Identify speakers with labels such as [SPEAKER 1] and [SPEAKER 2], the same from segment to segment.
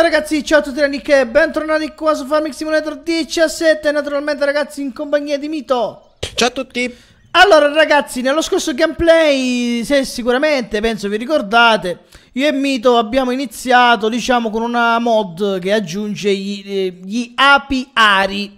[SPEAKER 1] Bella ragazzi, ciao a tutti da Nick bentornati qua su Farming Simulator 17 Naturalmente ragazzi in compagnia di Mito Ciao a tutti Allora ragazzi, nello scorso gameplay, se sicuramente penso vi ricordate Io e Mito abbiamo iniziato diciamo con una mod che aggiunge gli, eh, gli apiari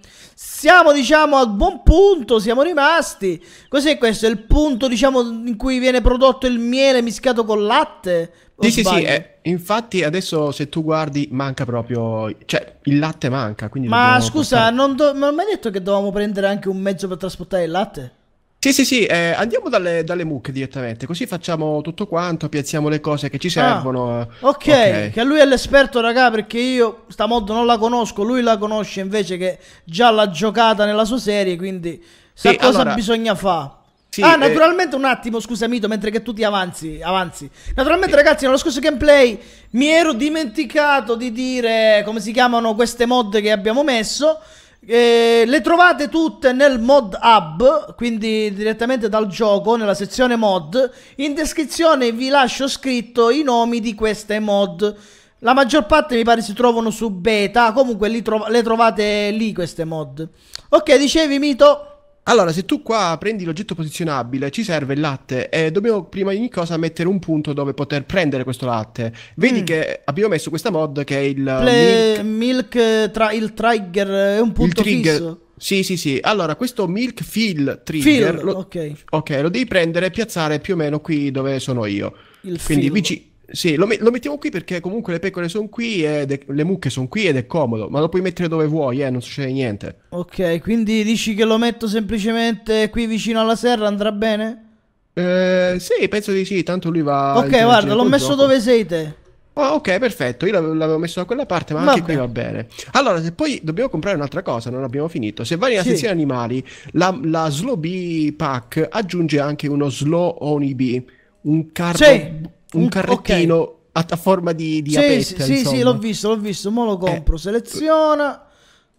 [SPEAKER 1] siamo diciamo al buon punto, siamo rimasti. Cos'è questo? È il punto diciamo in cui viene prodotto il miele mischiato col latte? Sì, sì, sì, eh,
[SPEAKER 2] infatti adesso se tu guardi manca proprio, cioè il latte manca. Ma scusa,
[SPEAKER 1] portare... non, do... non mi hai detto che dovevamo prendere anche un mezzo per trasportare il latte?
[SPEAKER 2] Sì, sì, sì, eh, andiamo dalle, dalle mucche direttamente, così facciamo tutto quanto, piazziamo le cose che
[SPEAKER 1] ci ah, servono. Ah, okay, ok, che lui è l'esperto, raga, perché io sta mod non la conosco, lui la conosce invece che già l'ha giocata nella sua serie, quindi sa sì, cosa allora... bisogna fare. Sì, ah, eh, naturalmente eh... un attimo, scusa Mito, mentre che tu ti avanzi, avanzi. Naturalmente sì. ragazzi, nello scorso gameplay mi ero dimenticato di dire come si chiamano queste mod che abbiamo messo. Eh, le trovate tutte nel mod hub, quindi direttamente dal gioco, nella sezione mod. In descrizione vi lascio scritto i nomi di queste mod. La maggior parte mi pare si trovano su beta, comunque tro le trovate lì queste mod. Ok, dicevi Mito? Allora, se tu qua prendi l'oggetto posizionabile, ci serve il latte e dobbiamo
[SPEAKER 2] prima di ogni cosa mettere un punto dove poter prendere questo latte. Vedi mm. che abbiamo messo questa mod che è il Ple-
[SPEAKER 1] milk, milk tra- il trigger è
[SPEAKER 2] un punto il trigger. fisso. Sì, sì, sì. Allora, questo milk fill trigger, fill, lo, okay. ok, lo devi prendere e piazzare più o meno qui dove sono io.
[SPEAKER 1] Il Quindi fill. Vici-
[SPEAKER 2] sì, lo, lo, mettiamo qui perché comunque le pecore sono qui, è, le mucche sono qui ed è comodo, ma lo puoi mettere dove vuoi, eh, non succede niente.
[SPEAKER 1] Ok, quindi dici che lo metto semplicemente qui vicino alla serra, andrà bene? Eh, sì, penso di sì, tanto lui va... Ok, guarda, l'ho messo gioco.
[SPEAKER 2] dove sei te. Oh, ok, perfetto, io l'avevo messo da quella parte, ma, ma anche okay. qui va bene. Allora, se poi dobbiamo comprare un'altra cosa, non abbiamo finito. Se vai nella sì. sezione animali, la, la Slow Bee Pack aggiunge anche uno Slow Honey Bee, un carro... Sì un mm, carrettino okay. a, forma di, di sì, apetta, Sì, sì, l'ho
[SPEAKER 1] visto, l'ho visto, mo lo eh. compro, eh. seleziona,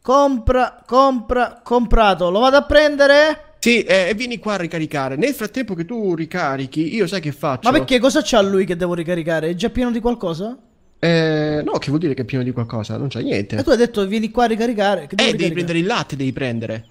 [SPEAKER 1] compra, compra, comprato, lo vado a prendere... Sì, eh, e eh, vieni qua a ricaricare. Nel frattempo che tu ricarichi, io sai che faccio. Ma perché cosa c'ha lui che devo ricaricare? È già pieno di qualcosa? Eh, no, che vuol
[SPEAKER 2] dire che è pieno di qualcosa? Non c'è niente. E tu hai
[SPEAKER 1] detto vieni qua a ricaricare. Che eh, devi prendere il latte, devi prendere.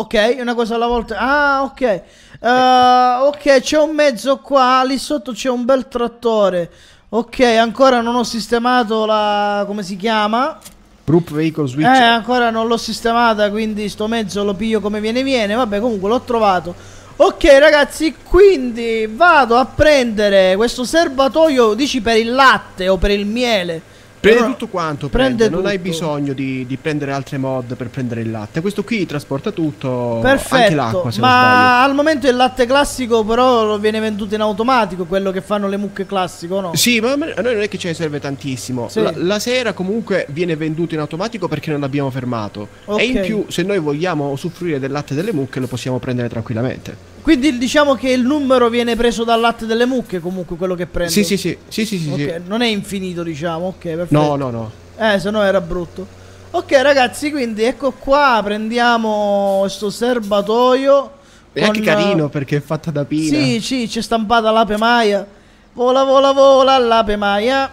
[SPEAKER 1] Ok, una cosa alla volta. Ah, ok. Uh, ok, c'è un mezzo qua. Lì sotto c'è un bel trattore. Ok, ancora non ho sistemato la... come si chiama?
[SPEAKER 2] Group Vehicle Switch. Eh,
[SPEAKER 1] ancora non l'ho sistemata, quindi sto mezzo lo piglio come viene viene. Vabbè, comunque l'ho trovato. Ok, ragazzi, quindi vado a prendere questo serbatoio, dici, per il latte o per il miele.
[SPEAKER 2] Prende tutto quanto, prende, prende non tutto. hai bisogno di, di, prendere altre mod per prendere il latte. Questo qui trasporta tutto, Perfetto, l'acqua. ma
[SPEAKER 1] al momento il latte classico, però, viene venduto in automatico. Quello che fanno le mucche classico, no? Sì, ma a noi non è che ce ne serve tantissimo.
[SPEAKER 2] Sì. La, la, sera, comunque, viene venduto in automatico perché non l'abbiamo fermato. Okay. E in più, se noi vogliamo usufruire del latte delle mucche, lo possiamo prendere tranquillamente.
[SPEAKER 1] Quindi diciamo che il numero viene preso dal latte delle mucche comunque quello che prende. Sì, sì, sì, sì, sì, sì, okay. sì. Non è infinito diciamo, ok, perfetto. No, no, no. Eh, se no era brutto. Ok ragazzi, quindi ecco qua, prendiamo questo serbatoio. È anche carino
[SPEAKER 2] perché è fatta da pina. Sì,
[SPEAKER 1] sì, c'è stampata l'ape maia. Vola, vola, vola, l'ape maia.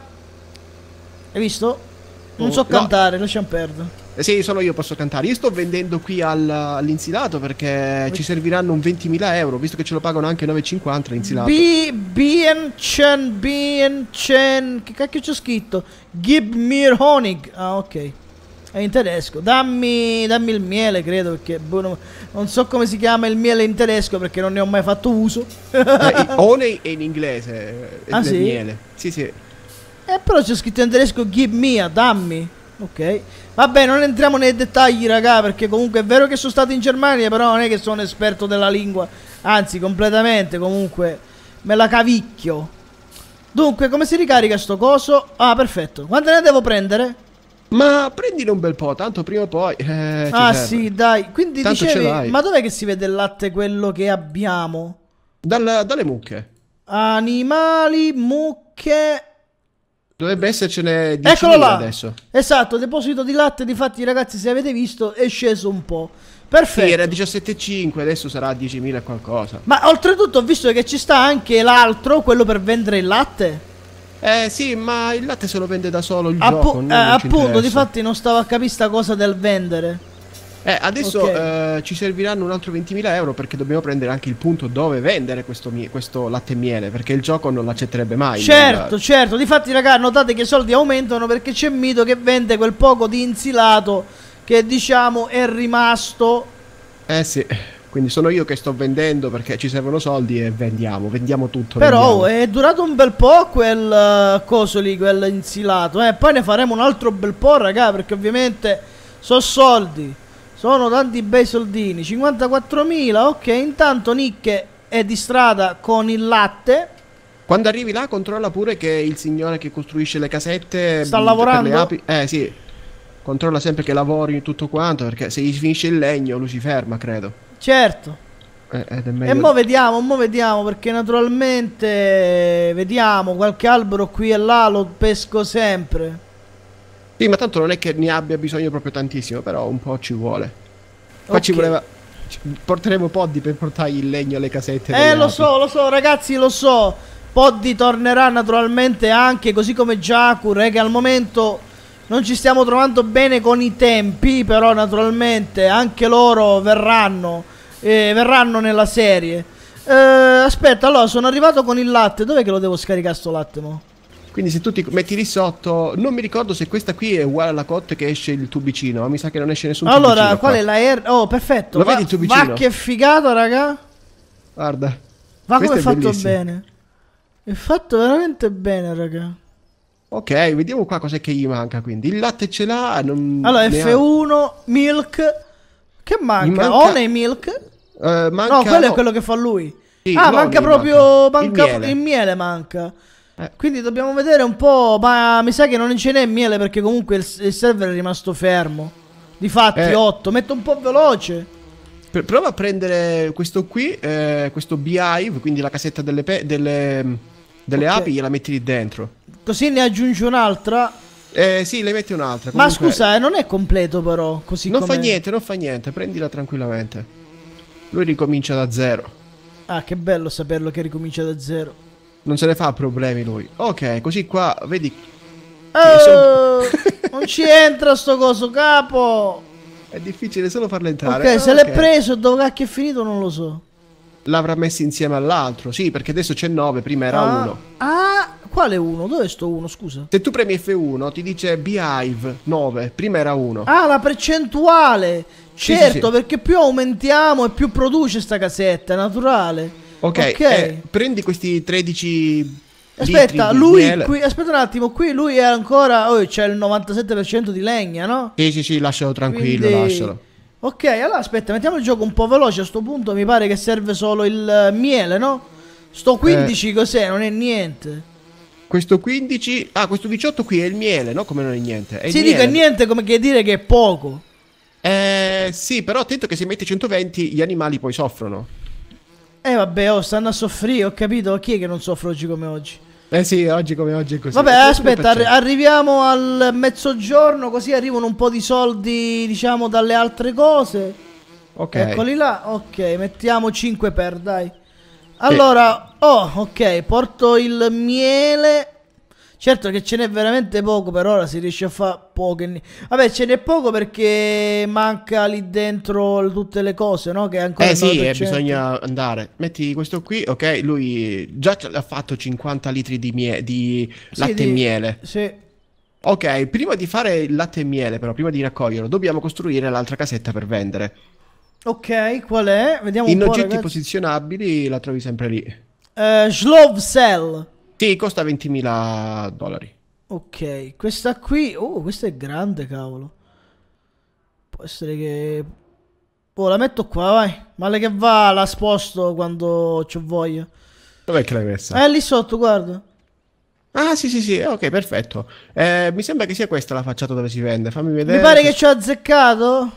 [SPEAKER 1] Hai
[SPEAKER 2] visto? Non oh, so oh, cantare,
[SPEAKER 1] lasciamo perdere.
[SPEAKER 2] Eh, sì, solo io posso cantare. Io sto vendendo qui al, all'insilato perché ci serviranno 20.000 euro, visto che ce lo pagano anche 9,50 l'insilato. B,
[SPEAKER 1] BM Chen, BM Chen, che cacchio c'è scritto? Gib mir Honig. Ah, ok. È in tedesco. Dammi, dammi il miele, credo, perché buono, boh, non, so come si chiama il miele in tedesco perché non ne ho mai fatto uso. eh, honey
[SPEAKER 2] è in inglese, è eh, ah, sì? miele. Sì, sì. Eh,
[SPEAKER 1] però c'è scritto in tedesco give me, dammi. Ok. Vabbè, non entriamo nei dettagli, raga, perché comunque è vero che sono stato in Germania, però non è che sono esperto della lingua. Anzi, completamente, comunque, me la cavicchio. Dunque, come si ricarica sto coso? Ah, perfetto. Quante ne devo prendere? Ma prendine un bel po', tanto prima o poi. Eh, ah, serve. sì, dai. Quindi tanto dicevi, ma dov'è che si vede il latte quello che abbiamo? Dalla, dalle mucche. Animali, mucche. Dovrebbe
[SPEAKER 2] essercene
[SPEAKER 1] 10 Eccolo adesso. Esatto, deposito di latte, difatti ragazzi se avete visto è sceso un po'. Perfetto. Sì, era
[SPEAKER 2] 17,5, adesso
[SPEAKER 1] sarà 10.000 qualcosa. Ma oltretutto ho visto che ci sta anche l'altro, quello per vendere il latte. Eh sì, ma il latte se lo vende da solo il Appu- gioco, eh, Appunto, difatti non stavo a capire sta cosa del vendere. Eh, adesso
[SPEAKER 2] okay. eh, ci serviranno un altro 20.000 euro perché dobbiamo prendere anche il punto dove vendere questo, questo latte e miele perché il gioco non l'accetterebbe mai. Certo,
[SPEAKER 1] nel... certo. Difatti, ragazzi, notate che i soldi aumentano perché c'è Mito che vende quel poco di insilato che diciamo è rimasto.
[SPEAKER 2] Eh sì. Quindi sono io che sto vendendo perché ci servono soldi e vendiamo, vendiamo tutto. Però vendiamo.
[SPEAKER 1] è durato un bel po' quel eh, coso lì, quel insilato. Eh. Poi ne faremo un altro bel po', raga, perché ovviamente sono soldi sono tanti bei soldini, 54.000, ok, intanto Nick è di strada con il latte. Quando arrivi là controlla pure che il signore che costruisce le casette... Sta mm, lavorando? Le api,
[SPEAKER 2] eh sì, controlla sempre che lavori tutto quanto, perché se gli finisce il legno lui si ferma, credo. Certo. Eh, e mo
[SPEAKER 1] vediamo, mo vediamo, perché naturalmente eh, vediamo qualche albero qui e là, lo pesco sempre. Sì, ma tanto non è che ne abbia bisogno proprio tantissimo, però un po' ci vuole. Qua okay. ci voleva...
[SPEAKER 2] Porteremo Poddy per portargli il legno alle casette. Eh, lo api. so,
[SPEAKER 1] lo so, ragazzi, lo so. Poddy tornerà naturalmente anche, così come Jakure, eh, che al momento... Non ci stiamo trovando bene con i tempi, però naturalmente anche loro verranno, eh, verranno nella serie. Eh, aspetta, allora sono arrivato con il latte, dov'è che lo devo scaricare sto latte mo?
[SPEAKER 2] Quindi se tu ti metti lì sotto, non mi ricordo se questa qui è uguale alla cotte che esce il tubicino, ma mi sa che non esce nessun allora, tubicino. Allora, qual qua.
[SPEAKER 1] è la R? Oh, perfetto. Lo va, vedi il tubicino? Ma che figata, raga. Guarda. Ma come è fatto bellissimo. bene. È fatto veramente bene, raga. Ok, vediamo qua cos'è che gli
[SPEAKER 2] manca quindi. Il latte ce l'ha, non Allora, F1,
[SPEAKER 1] ha... milk. Che manca? manca... One milk? Uh, manca... No, quello no. è quello che fa lui. Sì, ah, manca proprio manca. Il, Miele. il miele manca. Eh, quindi dobbiamo vedere un po', ma mi sa che non ce n'è miele perché comunque il, il, server è rimasto fermo. Difatti, eh. 8, metto un po' veloce. prova a prendere questo qui, eh, questo Beehive, quindi la casetta delle,
[SPEAKER 2] delle, mm, delle okay. api, gliela metti lì dentro. Così ne aggiungi un'altra. Eh
[SPEAKER 1] sì, le metti un'altra. Comunque... Ma scusa, eh, non è completo però, così Non fa niente,
[SPEAKER 2] non fa niente, prendila tranquillamente. Lui ricomincia da zero. Ah, che bello saperlo che ricomincia da zero. Non se ne fa problemi lui. Ok, così qua, vedi...
[SPEAKER 1] Oh, non ci entra sto coso, capo! È difficile solo farlo entrare. Ok, se okay. l'è preso, dove cacchio è finito non lo so.
[SPEAKER 2] L'avrà messo insieme all'altro, sì, perché adesso c'è 9, prima era 1.
[SPEAKER 1] Ah, ah, quale 1? Dove sto 1, scusa?
[SPEAKER 2] Se tu premi F1 ti dice Beehive, 9, prima era 1. Ah,
[SPEAKER 1] la percentuale! Certo, sì, sì, sì. Certo, perché più aumentiamo e più produce sta casetta, è naturale. Ok, okay. Eh,
[SPEAKER 2] prendi questi 13
[SPEAKER 1] Aspetta, lui qui, aspetta un attimo, qui lui è ancora. Oh, c'è il 97% di legna, no?
[SPEAKER 2] Sì, sì, sì, lascialo tranquillo, Quindi... lascialo.
[SPEAKER 1] Ok, allora aspetta, mettiamo il gioco un po' veloce. A sto punto mi pare che serve solo il eh, miele, no? Sto 15 eh. cos'è? Non è niente. Questo 15, ah, questo 18 qui è il miele, no? Come
[SPEAKER 2] non è niente. È sì, dico è
[SPEAKER 1] niente come che dire che è poco. Eh, sì, però attento che se
[SPEAKER 2] metti 120 gli animali poi soffrono.
[SPEAKER 1] Eh vabbè, oh, stanno a soffrire, ho capito. Chi è che non soffre oggi come oggi? Eh sì, oggi come oggi è così. Vabbè, aspetta, arri arriviamo al mezzogiorno, così arrivano un po' di soldi, diciamo, dalle altre cose. Ok. Eccoli là. Ok, mettiamo 5 per, dai. Allora, sì. oh, ok, porto il miele Certo che ce n'è veramente poco per ora, si riesce a fare poche. Vabbè, ce n'è poco perché manca lì dentro tutte le cose, no? Che ancora eh sì, eh, bisogna
[SPEAKER 2] andare. Metti questo qui, ok? Lui già ha fatto 50 litri di, mie- di latte sì, e di... miele. Sì. Ok, prima di fare il latte e miele, però, prima di raccoglierlo, dobbiamo costruire l'altra casetta per vendere.
[SPEAKER 1] Ok, qual è? Vediamo In oggetti
[SPEAKER 2] posizionabili la trovi sempre lì. Uh, eh, Slov Cell. Sì, costa 20.000 dollari.
[SPEAKER 1] Ok, questa qui... Oh, questa è grande, cavolo. Può essere che... Oh, la metto qua, vai. Male che va, la sposto quando ci voglio. Dov'è che l'hai messa? È eh, lì sotto, guarda. Ah, sì, sì, sì, eh, ok, perfetto. Eh, mi sembra che sia
[SPEAKER 2] questa la facciata dove si vende. Fammi vedere. Mi pare che ci
[SPEAKER 1] ho azzeccato.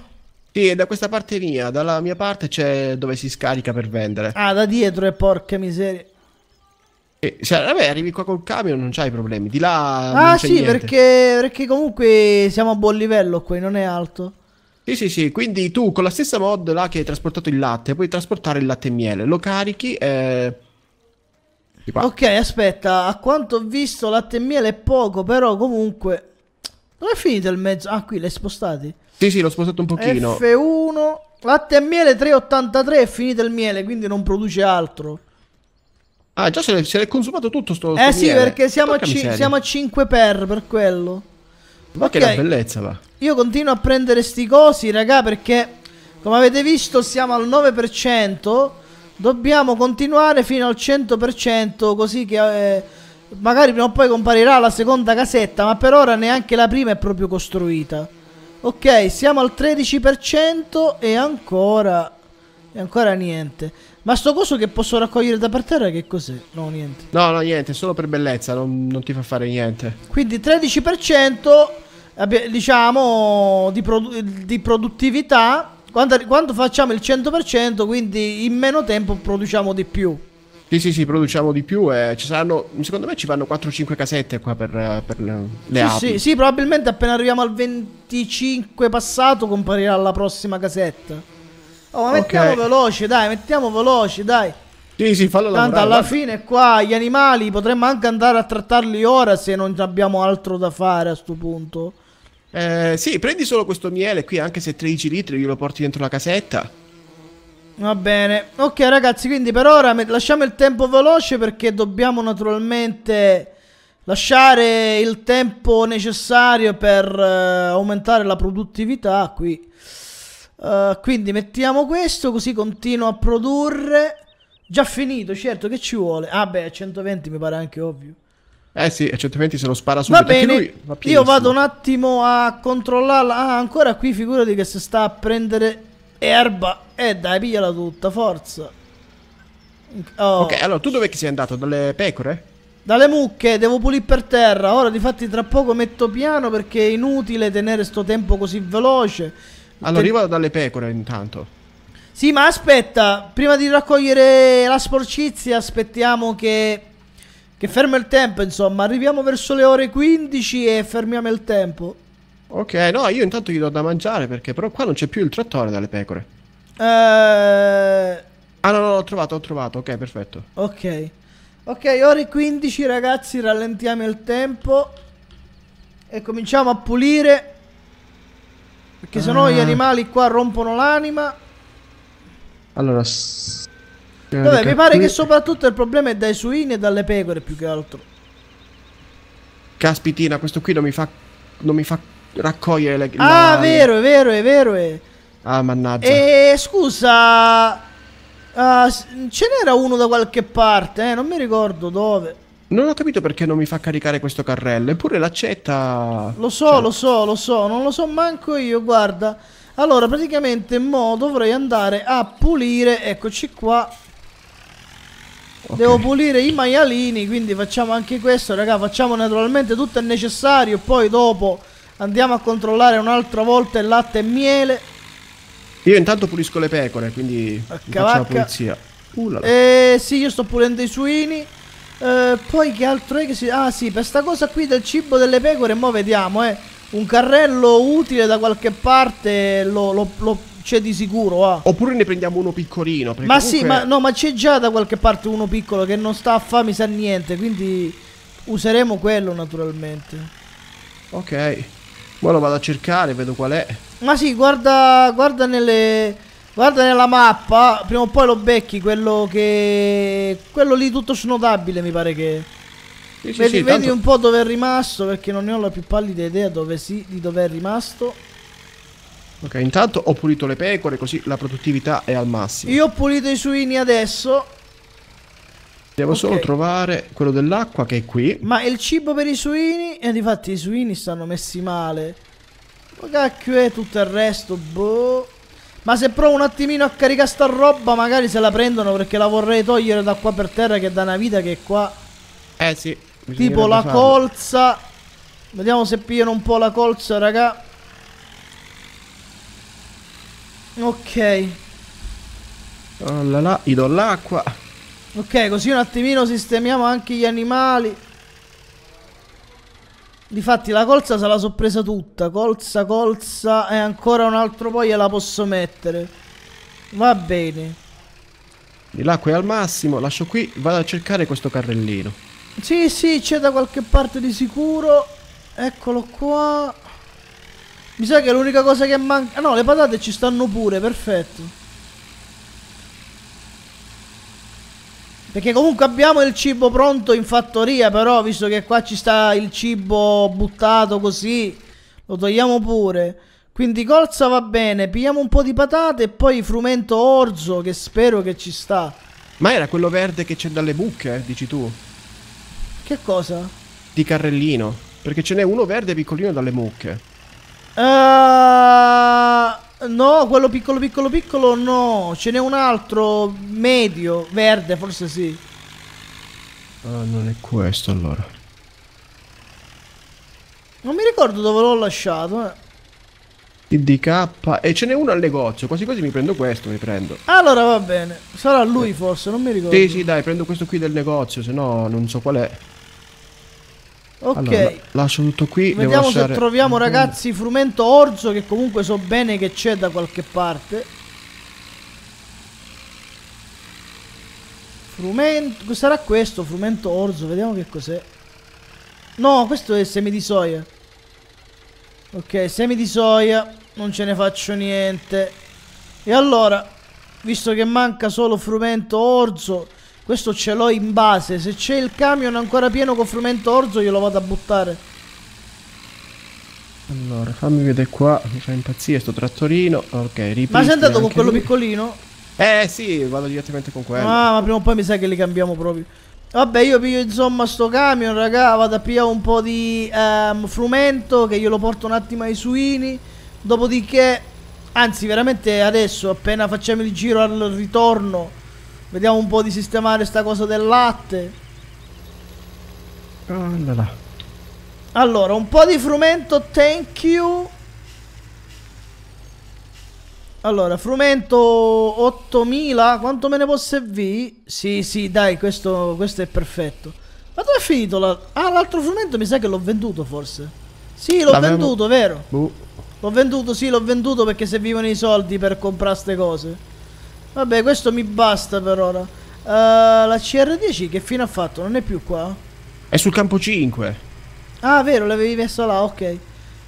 [SPEAKER 1] Sì, da questa parte mia,
[SPEAKER 2] dalla mia parte c'è dove si scarica per vendere. Ah, da dietro e eh, porca miseria. E, cioè, vabbè, arrivi qua col camion, non c'hai problemi. Di là. Ah, sì, perché,
[SPEAKER 1] perché, comunque siamo a buon livello qui, non è alto.
[SPEAKER 2] Sì, sì, sì. Quindi tu con la stessa mod
[SPEAKER 1] là che hai trasportato il latte, puoi trasportare il latte e miele. Lo carichi. Eh... Ok, aspetta. A quanto ho visto, latte e miele è poco, però comunque. Dove è finito il mezzo? Ah, qui l'hai spostato?
[SPEAKER 2] Sì, sì, l'ho spostato un pochino.
[SPEAKER 1] F1. Latte e miele 3,83 è finito il miele, quindi non produce altro. Ah, già se
[SPEAKER 2] l'hai consumato tutto sto. sto eh sì, miele. perché siamo a, c- siamo a,
[SPEAKER 1] 5 per per quello. Ma okay. che la bellezza, va. Io continuo a prendere sti cosi, raga, perché come avete visto siamo al 9%. Dobbiamo continuare fino al 100%, così che eh, magari prima o poi comparirà la seconda casetta, ma per ora neanche la prima è proprio costruita. Ok, siamo al 13% e ancora e ancora niente. Ma sto coso che posso raccogliere da per terra che cos'è? No, niente. No, no, niente, solo
[SPEAKER 2] per bellezza, non, non ti fa fare niente.
[SPEAKER 1] Quindi 13% diciamo di, produ di produttività. Quando, quando facciamo il 100%, quindi in meno tempo produciamo di più. Sì, sì, sì, produciamo di
[SPEAKER 2] più. Eh, ci saranno, secondo me ci vanno 4-5 casette qua per, per le sì, api. Sì, sì,
[SPEAKER 1] probabilmente appena arriviamo al 25 passato comparirà la prossima casetta. Oh, ma okay. mettiamo veloce, dai, mettiamo veloce, dai. Sì, sì, fallo lavorare. Tanto alla fine qua gli animali potremmo anche andare a trattarli ora se non abbiamo altro da fare a sto punto.
[SPEAKER 2] Eh, sì, prendi solo questo miele qui, anche se 13 litri glielo porti dentro la casetta.
[SPEAKER 1] Va bene. Ok, ragazzi, quindi per ora lasciamo il tempo veloce perché dobbiamo naturalmente lasciare il tempo necessario per eh, aumentare la produttività qui. Eh, quindi mettiamo questo così continuo a produrre. Già finito, certo che ci vuole. Ah beh, 120 mi pare anche ovvio.
[SPEAKER 2] Eh sì, 120 se lo spara subito. Va bene, lui va io vado un
[SPEAKER 1] attimo a controllarla. Ah, ancora qui figurati che si sta a prendere erba. Eh dai, pigliala tutta, forza. Oh. Ok, allora tu dove sei andato? Dalle pecore? Dalle mucche, devo pulire per terra. Ora, difatti, tra poco metto piano perché è inutile tenere sto tempo così veloce. Allora, All'arrivo dalle pecore intanto. Sì, ma aspetta, prima di raccogliere la sporcizia aspettiamo che, che ferma il tempo, insomma. Arriviamo verso le ore 15 e fermiamo il tempo. Ok, no, io intanto gli do da mangiare perché però qua non c'è più il trattore dalle pecore. Eh...
[SPEAKER 2] Ah no, no, l'ho trovato, ho trovato, ok, perfetto. Ok.
[SPEAKER 1] Ok, ore 15 ragazzi, rallentiamo il tempo e cominciamo a pulire. Perché ah. sennò gli ah. animali qua rompono l'anima.
[SPEAKER 2] Allora... Vabbè, mi pare che
[SPEAKER 1] soprattutto il problema è dai suini e dalle pecore più che altro.
[SPEAKER 2] Caspitina, questo qui non mi fa... Non mi fa raccogliere le... Ah, la... vero,
[SPEAKER 1] è vero, è vero. È...
[SPEAKER 2] Ah, mannaggia. E
[SPEAKER 1] scusa... Uh, ce n'era uno da qualche parte, eh, non mi ricordo dove. Non ho capito perché non mi fa caricare questo carrello, eppure l'accetta... Lo so, cioè... lo so, lo so, non lo so manco io, guarda. Allora, praticamente mo dovrei andare a pulire, eccoci qua. Okay. Devo pulire i maialini, quindi facciamo anche questo, raga, facciamo naturalmente tutto il necessario, poi dopo andiamo a controllare un'altra volta il latte e miele.
[SPEAKER 2] Io intanto pulisco le pecore, quindi faccio la pulizia.
[SPEAKER 1] Uh, là là. Eh sì, io sto pulendo i suini. Eh, poi che altro è che si... Ah sì, per sta cosa qui del cibo delle pecore, mo vediamo, eh. Un carrello utile da qualche parte lo, lo, lo c'è di sicuro. Ah.
[SPEAKER 2] Oppure ne prendiamo uno piccolino. Ma comunque... sì, ma,
[SPEAKER 1] no, ma c'è già da qualche parte uno piccolo che non sta a mi sa niente. Quindi useremo quello naturalmente.
[SPEAKER 2] Ok. Ora lo vado a cercare, vedo qual è.
[SPEAKER 1] Ma sì, guarda, guarda nelle Guarda nella mappa, prima o poi lo becchi, quello che... Quello lì tutto snodabile mi pare che... Sì, vedi, sì, vedi tanto... un po' dove è rimasto, perché non ne ho la più pallida idea dove si, di dove è rimasto.
[SPEAKER 2] Ok, intanto ho pulito le pecore, così la produttività è al massimo.
[SPEAKER 1] Io ho pulito i suini adesso. Devo okay. solo trovare
[SPEAKER 2] quello dell'acqua che è qui.
[SPEAKER 1] Ma il cibo per i suini... E eh, infatti i suini stanno messi male. Ma cacchio è tutto il resto, boh... Ma se provo un attimino a caricare sta roba magari se la prendono perché la vorrei togliere da qua per terra che da una vita che è qua... Eh sì. Tipo la farlo. colza. Vediamo se pigliano un po' la colza raga. Ok.
[SPEAKER 2] Oh là là, gli do l'acqua.
[SPEAKER 1] Ok, così un attimino sistemiamo anche gli animali. Difatti la colza se la so presa tutta. Colza, colza e ancora un altro poi la posso mettere. Va bene.
[SPEAKER 2] L'acqua è al massimo, lascio qui, vado a cercare questo carrellino.
[SPEAKER 1] Sì, sì, c'è da qualche parte di sicuro. Eccolo qua. Mi sa che è l'unica cosa che manca... Ah, no, le patate ci stanno pure, perfetto. Perché comunque abbiamo il cibo pronto in fattoria, però visto che qua ci sta il cibo buttato così, lo togliamo pure. Quindi colza va bene, pigliamo un po' di patate e poi frumento orzo che spero che ci sta.
[SPEAKER 2] Ma era quello verde che c'è dalle mucche, eh, dici tu?
[SPEAKER 1] Che cosa?
[SPEAKER 2] Di carrellino, perché ce n'è uno verde piccolino dalle mucche.
[SPEAKER 1] Ehm... Uh... No, quello piccolo, piccolo, piccolo, no. Ce n'è un altro medio, verde, forse sì.
[SPEAKER 2] Ah, non è questo allora.
[SPEAKER 1] Non mi ricordo dove l'ho lasciato, eh.
[SPEAKER 2] DK e ce n'è uno al negozio, quasi quasi mi prendo questo, mi prendo.
[SPEAKER 1] Allora va bene, sarà lui eh. forse, non mi ricordo. Sì, sì,
[SPEAKER 2] dai, prendo questo qui del negozio, se no non so qual è. Ok, allora, lascio tutto qui. Vediamo lasciare... se troviamo
[SPEAKER 1] ragazzi frumento orzo che comunque so bene che c'è da qualche parte. Frumento, sarà questo, frumento orzo, vediamo che cos'è. No, questo è semi di soia. Ok, semi di soia, non ce ne faccio niente. E allora, visto che manca solo frumento orzo, questo ce l'ho in base. Se c'è il camion ancora pieno con frumento orzo glielo vado a buttare.
[SPEAKER 2] Allora, fammi vedere qua. Mi fa impazzire sto trattorino. Ok, Ma sei andato con quello lui.
[SPEAKER 1] piccolino? Eh sì, vado direttamente con quello. Ah, ma prima o poi mi sa che li cambiamo proprio. Vabbè, io piglio insomma sto camion, raga. Vado a pigliare un po' di um, frumento che io lo porto un attimo ai suini. Dopodiché, anzi, veramente adesso, appena facciamo il giro al ritorno Vediamo un po' di sistemare sta cosa del latte. Allora. allora un po' di frumento, thank you. Allora, frumento 8000, quanto me ne posso servire? Sì, sì, dai, questo, questo è perfetto. Ma dove è finito? La... Ah, l'altro frumento mi sa che l'ho venduto forse. Sì, l'ho venduto, vero? Boh. L'ho venduto, sì, l'ho venduto perché servivano i soldi per comprare queste cose. Vabbè, questo mi basta per ora. Uh, la CR10 che fine ha fatto? Non è più qua?
[SPEAKER 2] È sul campo 5.
[SPEAKER 1] Ah, vero, l'avevi messo là, ok.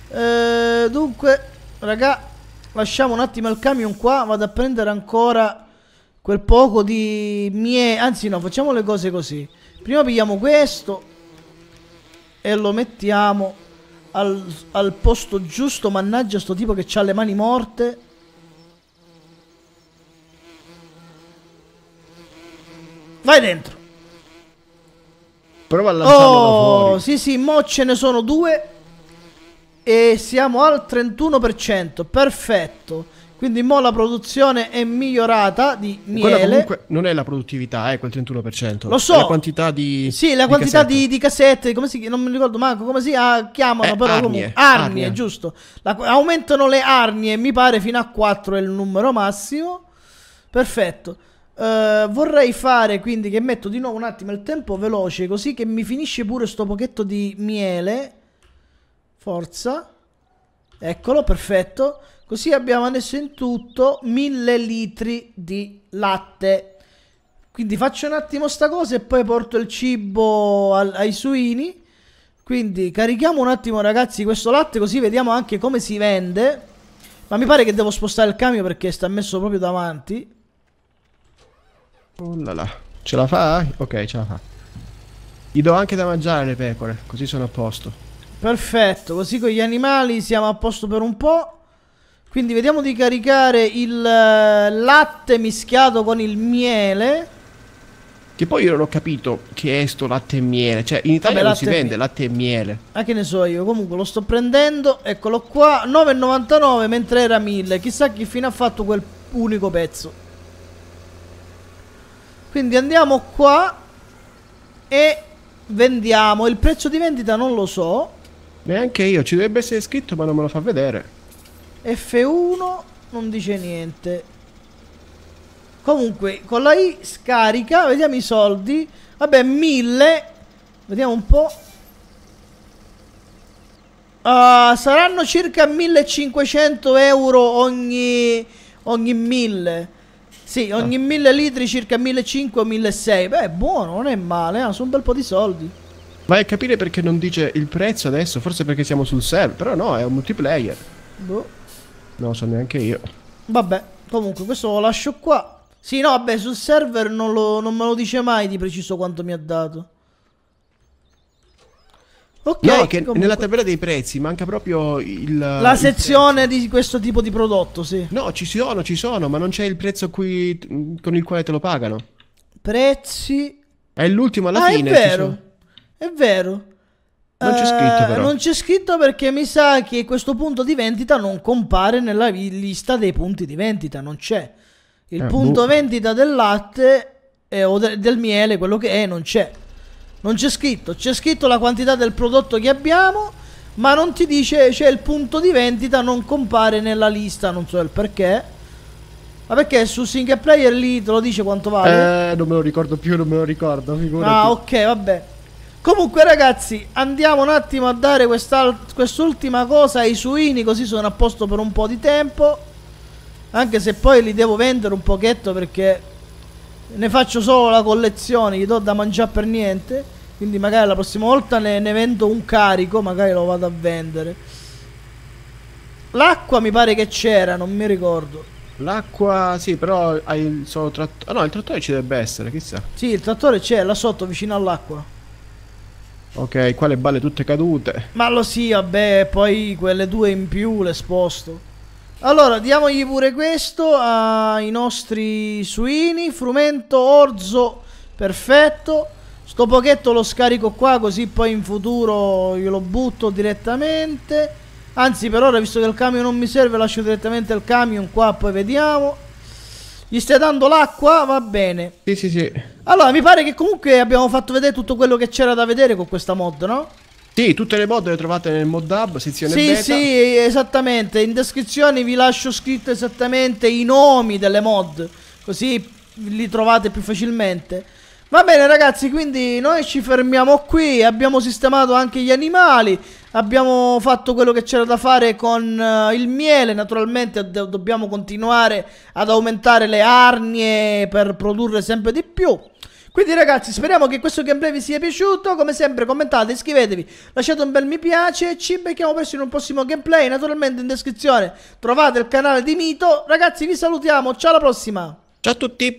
[SPEAKER 1] Uh, dunque, raga, lasciamo un attimo il camion qua. Vado a prendere ancora quel poco di mie... Anzi, no, facciamo le cose così. Prima pigliamo questo e lo mettiamo al, al posto giusto. Mannaggia sto tipo che ha le mani morte. Vai dentro. Prova a lanciarlo oh, fuori. Sì, sì, mo ce ne sono due. E siamo al 31%. Perfetto. Quindi mo la produzione è migliorata di miele. Quella comunque
[SPEAKER 2] non è la produttività, è eh, quel 31%. Lo so. È la quantità di
[SPEAKER 1] Sì, la di quantità cassette. Di, di cassette, come si non mi ricordo manco come si ah, chiamano, eh, però arnie. comunque arnie, arnie. giusto. La, aumentano le arnie, mi pare fino a 4 è il numero massimo. Perfetto. Uh, vorrei fare quindi che metto di nuovo un attimo il tempo veloce così che mi finisce pure sto pochetto di miele. Forza. Eccolo, perfetto. Così abbiamo adesso in tutto mille litri di latte. Quindi faccio un attimo sta cosa e poi porto il cibo al, ai suini. Quindi carichiamo un attimo ragazzi questo latte così vediamo anche come si vende. Ma mi pare che devo spostare il camion perché sta messo proprio davanti.
[SPEAKER 2] Oh là là. Ce la fa? Ok, ce la fa. Gli do anche da mangiare le pecore, così sono a posto.
[SPEAKER 1] Perfetto, così con gli animali siamo a posto per un po'. Quindi vediamo di caricare il eh, latte mischiato con il miele.
[SPEAKER 2] Che poi io non ho capito che è sto latte e miele. Cioè, in Italia Vabbè, non si vende latte e miele.
[SPEAKER 1] Ma ah, che ne so io. Comunque lo sto prendendo. Eccolo qua. 9,99 mentre era 1000. Chissà che fine ha fatto quel unico pezzo. Quindi andiamo qua e vendiamo. Il prezzo di vendita non lo so. Neanche io, ci dovrebbe essere scritto ma non me lo fa vedere. F1 non dice niente. Comunque, con la I scarica, vediamo i soldi. Vabbè, 1000. Vediamo un po'. Uh, saranno circa 1500 euro ogni, ogni 1000. Sì, ah. ogni 1000 litri circa 1500-1600. Beh, buono, non è male, eh? Ah, sono un bel po' di soldi.
[SPEAKER 2] Vai a capire perché non dice il prezzo adesso, forse perché siamo sul server, però no, è un multiplayer. Boh. Non lo so neanche io.
[SPEAKER 1] Vabbè, comunque questo lo lascio qua. Sì, no, vabbè, sul server non, lo, non me lo dice mai di preciso quanto mi ha dato.
[SPEAKER 2] Ok. No, che comunque. nella tabella dei prezzi manca proprio il. La sezione prezzo. di questo tipo di prodotto, sì. No, ci sono, ci sono, ma non c'è il prezzo qui con il quale te lo pagano.
[SPEAKER 1] Prezzi.
[SPEAKER 2] È l'ultimo alla ah, fine. È vero.
[SPEAKER 1] È vero. Non c'è scritto eh, però. Eh, non c'è scritto perché mi sa che questo punto di vendita non compare nella lista dei punti di vendita, non c'è. Il eh, punto boh. vendita del latte eh, o de- del miele, quello che è, non c'è. Non c'è scritto, c'è scritto la quantità del prodotto che abbiamo, ma non ti dice c'è cioè, il punto di vendita, non compare nella lista, non so il perché. Ma perché su single player lì te lo dice quanto vale?
[SPEAKER 2] Eh, non me lo ricordo più, non me lo ricordo, figurati. Ah,
[SPEAKER 1] ok, vabbè. Comunque ragazzi, andiamo un attimo a dare quest'ultima cosa ai suini, così sono a posto per un po' di tempo. Anche se poi li devo vendere un pochetto perché ne faccio solo la collezione, gli do da mangiare per niente, quindi magari la prossima volta ne, ne vendo un carico, magari lo vado a vendere. L'acqua mi pare che c'era, non mi ricordo. L'acqua, sì, però hai il solo trattore. Ah, no, il trattore ci deve essere, chissà. Sì, il trattore c'è là sotto, vicino all'acqua.
[SPEAKER 2] Ok, qua le balle tutte cadute.
[SPEAKER 1] Ma lo sì, vabbè, poi quelle due in più le sposto. Allora, diamogli pure questo ai nostri suini. Frumento, orzo, perfetto. Sto pochetto lo scarico qua, così poi in futuro glielo butto direttamente. Anzi, per ora, visto che il camion non mi serve, lascio direttamente il camion qua, poi vediamo. Gli stai dando l'acqua? Va bene. Sì, sì, sì. Allora, mi pare che comunque abbiamo fatto vedere tutto quello che c'era da vedere con questa mod, no? Sì, tutte le mod le trovate nel mod hub, sezione sì, beta. Sì, sì, esattamente. In descrizione vi lascio scritto esattamente i nomi delle mod, così li trovate più facilmente. Va bene ragazzi, quindi noi ci fermiamo qui, abbiamo sistemato anche gli animali, abbiamo fatto quello che c'era da fare con uh, il miele, naturalmente do dobbiamo continuare ad aumentare le arnie per produrre sempre di più. Quindi ragazzi speriamo che questo gameplay vi sia piaciuto Come sempre commentate, iscrivetevi, lasciate un bel mi piace Ci becchiamo presto in un prossimo gameplay Naturalmente in descrizione trovate il canale di Mito Ragazzi vi salutiamo, ciao alla prossima Ciao a tutti